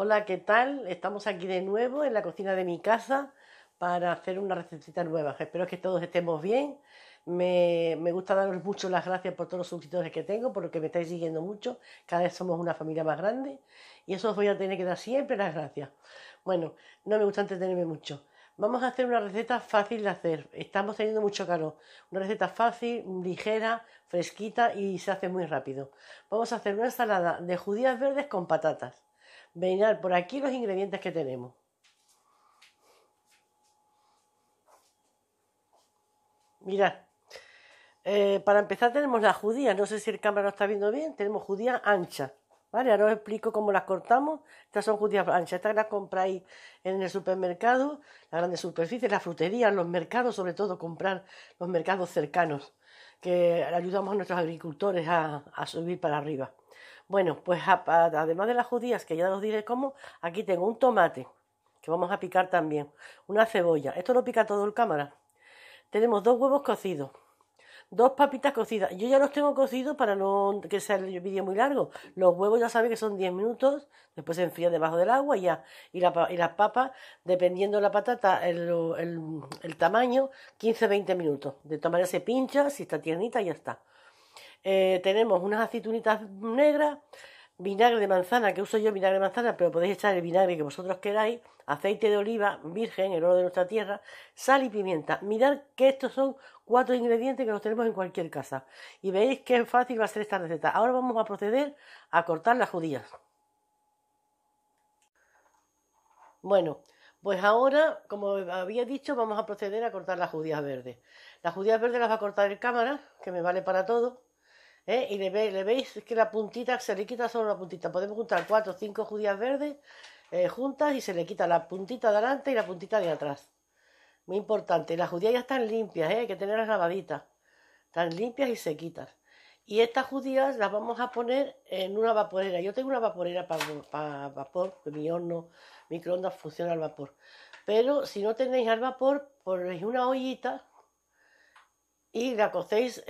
Hola, ¿qué tal? Estamos aquí de nuevo en la cocina de mi casa para hacer una receta nueva. Espero que todos estemos bien. Me, me gusta daros mucho las gracias por todos los suscriptores que tengo, por lo que me estáis siguiendo mucho. Cada vez somos una familia más grande y eso os voy a tener que dar siempre las gracias. Bueno, no me gusta entretenerme mucho. Vamos a hacer una receta fácil de hacer. Estamos teniendo mucho calor. Una receta fácil, ligera, fresquita y se hace muy rápido. Vamos a hacer una ensalada de judías verdes con patatas. Veinal por aquí los ingredientes que tenemos. Mirad, eh, para empezar tenemos las judías, no sé si el cámara lo está viendo bien, tenemos judías anchas, ¿vale? Ahora os explico cómo las cortamos, estas son judías anchas, estas las compráis en el supermercado, las grandes superficies, las fruterías, los mercados, sobre todo comprar los mercados cercanos, que ayudamos a nuestros agricultores a subir para arriba. Bueno, pues además de las judías, que ya os diré cómo, aquí tengo un tomate, que vamos a picar también, una cebolla, esto lo pica todo el cámara. Tenemos dos huevos cocidos, dos papitas cocidas. Yo ya los tengo cocidos para no que sea el vídeo muy largo. Los huevos ya saben que son 10 minutos, después se enfrían debajo del agua y ya. Y, y las papas, dependiendo de la patata, el, el tamaño, 15-20 minutos. De todas maneras se pincha, si está tiernita, ya está. Eh, tenemos unas aceitunitas negras, vinagre de manzana, que uso yo vinagre de manzana, pero podéis echar el vinagre que vosotros queráis, aceite de oliva virgen, el oro de nuestra tierra, sal y pimienta. Mirad que estos son cuatro ingredientes que los tenemos en cualquier casa. Y veis qué fácil va a ser esta receta. Ahora vamos a proceder a cortar las judías. Bueno, pues ahora, como había dicho, vamos a proceder a cortar las judías verdes. Las judías verdes las va a cortar el cámara, que me vale para todo. ¿Eh? Y le, veis que la puntita se le quita solo una puntita. Podemos juntar cuatro o cinco judías verdes eh, juntas y se le quita la puntita de adelante y la puntita de atrás. Muy importante. Las judías ya están limpias, ¿eh? hay que tenerlas lavaditas. Están limpias y se quitan. Y estas judías las vamos a poner en una vaporera. Yo tengo una vaporera para, vapor, mi horno, microondas funciona al vapor. Pero si no tenéis al vapor, ponéis una ollita y la cocéis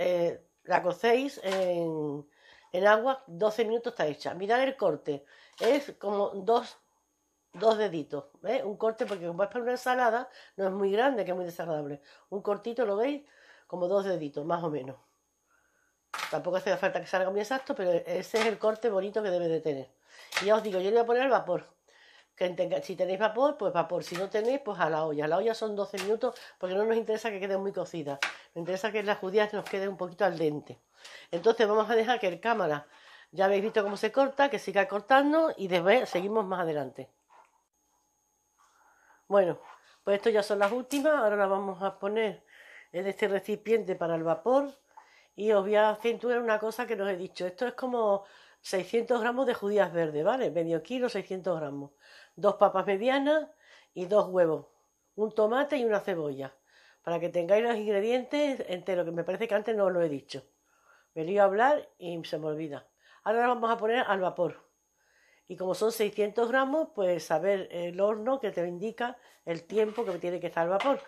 la cocéis en, en agua, 12 minutos está hecha. Mirad el corte, es como dos, dos deditos, ¿eh? un corte, porque como para una ensalada, no es muy grande, que es muy desagradable. Un cortito, ¿lo veis? Como dos deditos, más o menos. Tampoco hace falta que salga muy exacto, pero ese es el corte bonito que debe de tener. Y ya os digo, yo le voy a poner el vapor si tenéis vapor, pues vapor. Si no tenéis, pues a la olla. La olla son 12 minutos porque no nos interesa que quede muy cocida. Nos interesa que las judías nos queden un poquito al dente. Entonces vamos a dejar que el cámara, ya habéis visto cómo se corta, que siga cortando y después seguimos más adelante. Bueno, pues esto ya son las últimas. Ahora las vamos a poner en este recipiente para el vapor. Y os voy a acentuar una cosa que nos os he dicho. Esto es como 600 gramos de judías verdes, ¿vale? Medio kilo, 600 gramos dos papas medianas y dos huevos, un tomate y una cebolla, para que tengáis los ingredientes entre lo que me parece que antes no os lo he dicho. venía a hablar y se me olvida. Ahora vamos a poner al vapor. Y como son 600 gramos, pues ver el horno que te indica el tiempo que tiene que estar al vapor.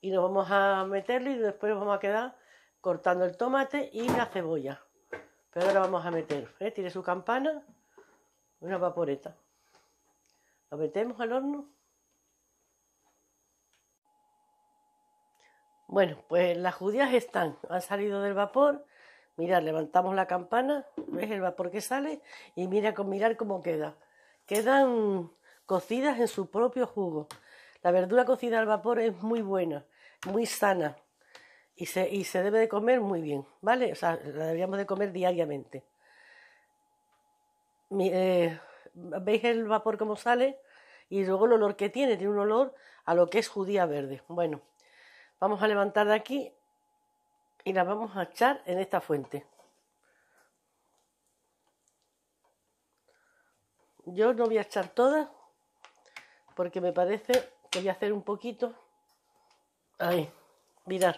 Y nos vamos a meterlo y después vamos a quedar cortando el tomate y la cebolla. Pero ahora vamos a meter. ¿eh? Tiene su campana, una vaporeta. Lo metemos al horno. Bueno, pues las judías están, han salido del vapor. Mirad, levantamos la campana, ves el vapor que sale y mira con mirar cómo queda. Quedan cocidas en su propio jugo. La verdura cocida al vapor es muy buena, muy sana y se, y se debe de comer muy bien, ¿vale? O sea, la deberíamos de comer diariamente. Eh, veis el vapor como sale y luego el olor que tiene, tiene un olor a lo que es judía verde. Bueno, vamos a levantar de aquí y la vamos a echar en esta fuente. Yo no voy a echar todas porque me parece que voy a hacer un poquito. Ahí, mirad,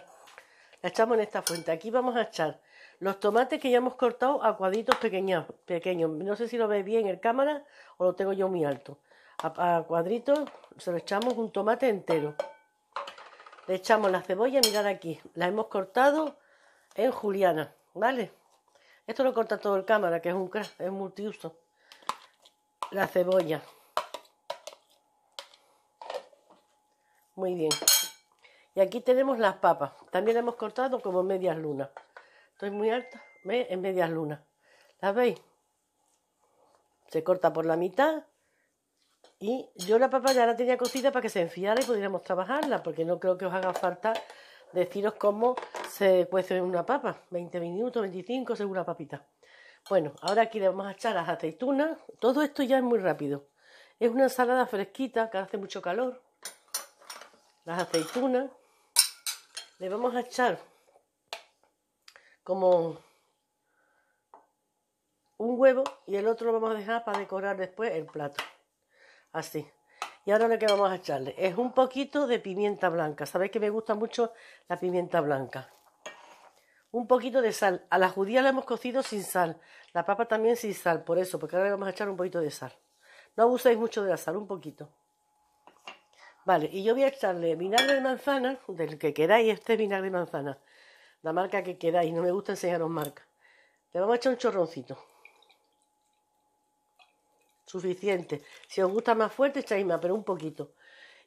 la echamos en esta fuente. Aquí vamos a echar los tomates que ya hemos cortado a cuadritos pequeños, pequeños. No sé si lo ve bien en cámara o lo tengo yo muy alto. A, cuadritos se lo echamos un tomate entero. Le echamos la cebolla, mirad aquí. La hemos cortado en juliana, ¿vale? Esto lo corta todo el cámara, que es un es multiuso. La cebolla. Muy bien. Y aquí tenemos las papas. También las hemos cortado como medias lunas. Estoy muy alta. ve, En medias lunas. ¿Las veis? Se corta por la mitad. Y yo la papa ya la tenía cocida para que se enfriara y pudiéramos trabajarla, porque no creo que os haga falta deciros cómo se cuece una papa. 20 minutos, 25, según la papita. Bueno, ahora aquí le vamos a echar las aceitunas. Todo esto ya es muy rápido. Es una ensalada fresquita, que hace mucho calor. Las aceitunas. Le vamos a echar como un huevo y el otro lo vamos a dejar para decorar después el plato. Así. Y ahora lo que vamos a echarle es un poquito de pimienta blanca. Sabéis que me gusta mucho la pimienta blanca. Un poquito de sal. A la judía la hemos cocido sin sal. La papa también sin sal, por eso, porque ahora le vamos a echar un poquito de sal. No abuséis mucho de la sal, un poquito. Vale, y yo voy a echarle vinagre de manzana, del que queráis, este vinagre de manzana la marca que queráis. No me gusta enseñaros marca. Le vamos a echar un chorroncito. Suficiente. Si os gusta más fuerte, echáis más, pero un poquito.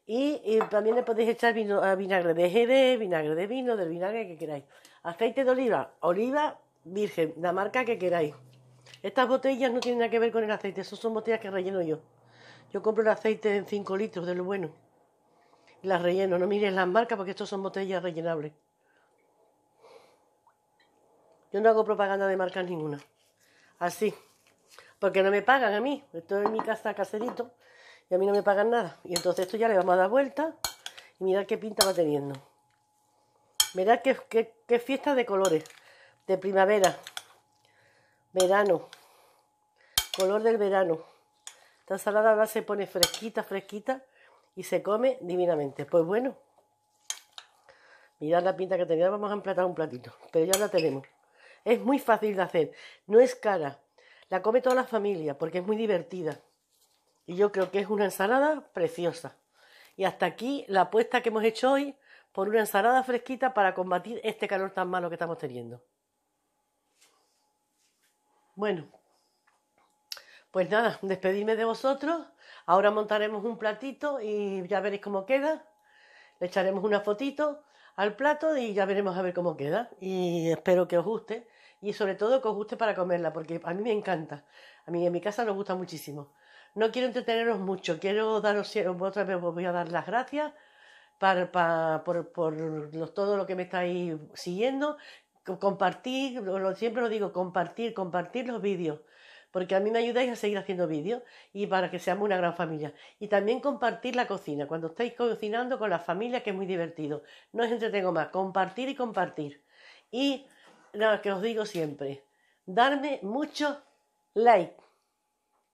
Y, también le podéis echar ah, vinagre de jerez, vinagre de vino, del vinagre que queráis. Aceite de oliva, oliva virgen, la marca que queráis. Estas botellas no tienen nada que ver con el aceite, esas son botellas que relleno yo. Yo compro el aceite en 5 litros de lo bueno. Las relleno, no miréis las marcas porque estas son botellas rellenables. Yo no hago propaganda de marcas ninguna. Así. Porque no me pagan a mí. Estoy en mi casa caserito y a mí no me pagan nada. Y entonces esto ya le vamos a dar vuelta y mirad qué pinta va teniendo. Mirad qué, qué, fiesta de colores. De primavera. Verano. Color del verano. Esta ensalada ahora se pone fresquita, fresquita y se come divinamente. Pues bueno, mirad la pinta que tenía. Vamos a emplatar un platito, pero ya la tenemos. Es muy fácil de hacer, no es cara. La come toda la familia porque es muy divertida. Y yo creo que es una ensalada preciosa. Y hasta aquí la apuesta que hemos hecho hoy por una ensalada fresquita para combatir este calor tan malo que estamos teniendo. Bueno, pues nada, despedirme de vosotros. Ahora montaremos un platito y ya veréis cómo queda. Le echaremos una fotito al plato y ya veremos a ver cómo queda. Y espero que os guste y sobre todo que os guste para comerla, porque a mí me encanta. A mí en mi casa nos gusta muchísimo. No quiero entreteneros mucho, quiero daros otra vez os voy a dar las gracias para, por, por todo lo que me estáis siguiendo. Compartir, siempre lo digo, compartir, compartir los vídeos porque a mí me ayudáis a seguir haciendo vídeos y para que seamos una gran familia. Y también compartir la cocina, cuando estáis cocinando con la familia, que es muy divertido. No os entretengo más, compartir y compartir. Y no, que os digo siempre, darme mucho like.